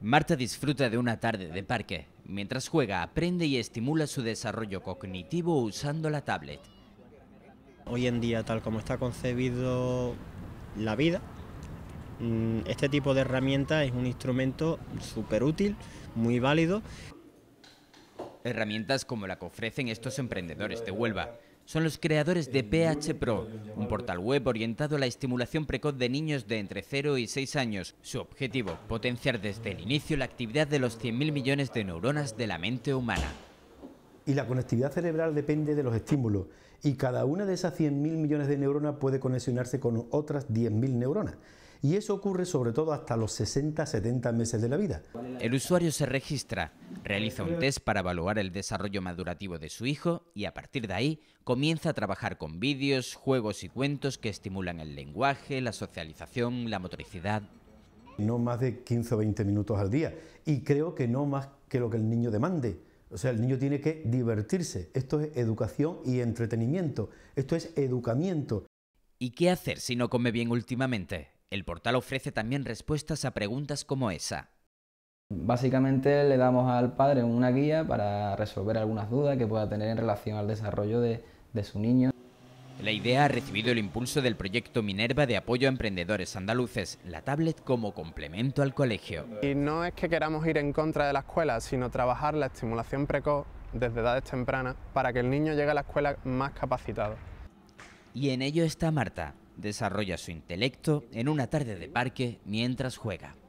Marta disfruta de una tarde de parque. Mientras juega, aprende y estimula su desarrollo cognitivo usando la tablet. Hoy en día, tal como está concebido la vida, mm, este tipo de herramienta es un instrumento súper útil, muy válido. Herramientas como la que ofrecen estos emprendedores de Huelva son los creadores de PH Pro, un portal web orientado a la estimulación precoz de niños de entre 0 y 6 años. Su objetivo, potenciar desde el inicio la actividad de los 100.000 millones de neuronas de la mente humana. Y la conectividad cerebral depende de los estímulos y cada una de esas 100.000 millones de neuronas puede conexionarse con otras 10.000 neuronas y eso ocurre sobre todo hasta los 60-70 meses de la vida. El usuario se registra, Realiza un test para evaluar el desarrollo madurativo de su hijo y a partir de ahí comienza a trabajar con vídeos, juegos y cuentos que estimulan el lenguaje, la socialización, la motricidad. No más de 15 o 20 minutos al día y creo que no más que lo que el niño demande. O sea, el niño tiene que divertirse. Esto es educación y entretenimiento. Esto es educamiento. ¿Y qué hacer si no come bien últimamente? El portal ofrece también respuestas a preguntas como esa. Básicamente le damos al padre una guía para resolver algunas dudas que pueda tener en relación al desarrollo de, su niño. La idea ha recibido el impulso del proyecto Minerva de apoyo a emprendedores andaluces, la tablet como complemento al colegio. Y no es que queramos ir en contra de la escuela, sino trabajar la estimulación precoz desde edades tempranas para que el niño llegue a la escuela más capacitado. Y en ello está Marta. Desarrolla su intelecto en una tarde de parque mientras juega.